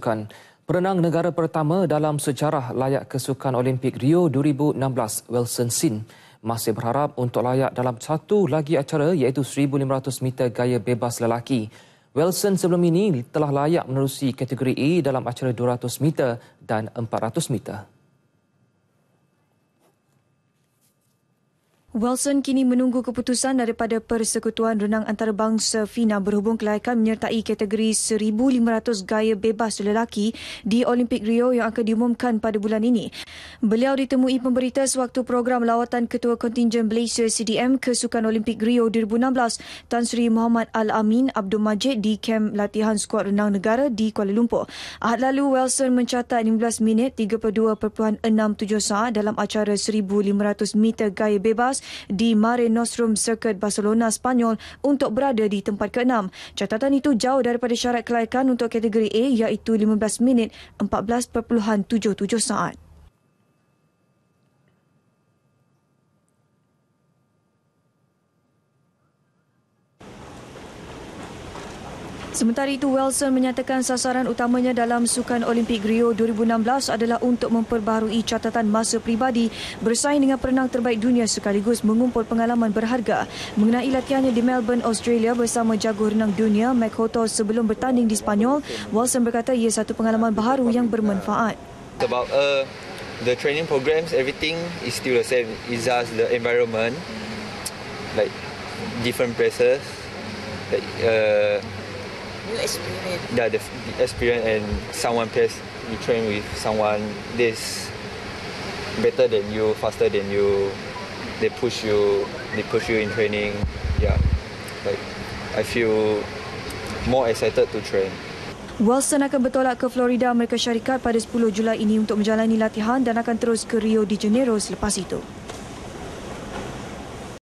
pekan. Perenang negara pertama dalam sejarah layak ke Sukan Olimpik Rio 2016, Wilson Sin, masih berharap untuk layak dalam satu lagi acara iaitu 1500 meter gaya bebas lelaki. Wilson sebelum ini telah layak menerusi kategori E dalam acara 200 meter dan 400 meter. Wilson kini menunggu keputusan daripada Persekutuan Renang Antarabangsa FINA berhubung kelayakan menyertai kategori 1,500 gaya bebas lelaki di Olimpik Rio yang akan diumumkan pada bulan ini. Beliau ditemui pemberita sewaktu program lawatan Ketua Kontingen Malaysia CDM ke Sukan Olimpik Rio 2016 Tan Sri Muhammad Al-Amin Abdul Majid di Kem Latihan Skuad Renang Negara di Kuala Lumpur. Ahad lalu, Wilson mencatat 15 minit 32.67 saat dalam acara 1,500 meter gaya bebas di Mare Nostrum Circuit Barcelona, Spanyol untuk berada di tempat ke-6. Catatan itu jauh daripada syarat kelayakan untuk kategori A iaitu 15 minit 14.77 saat. Sementara itu, Wilson menyatakan sasaran utamanya dalam Sukan Olimpik Rio 2016 adalah untuk memperbaharui catatan masa pribadi bersaing dengan perenang terbaik dunia sekaligus mengumpul pengalaman berharga mengenai latihannya di Melbourne, Australia bersama jago renang dunia Mac Hoto sebelum bertanding di Spanyol. Wilson berkata ia satu pengalaman baru yang bermanfaat. About uh, the training programs, everything is still the same. It's just the environment, like different places, like uh, new experience. Yeah, the experience and someone pairs you train with someone this better than you, faster than you. They push you, they push you in training. Yeah, like I feel more excited to train. Wilson akan bertolak ke Florida Amerika Syarikat pada 10 Julai ini untuk menjalani latihan dan akan terus ke Rio de Janeiro selepas itu.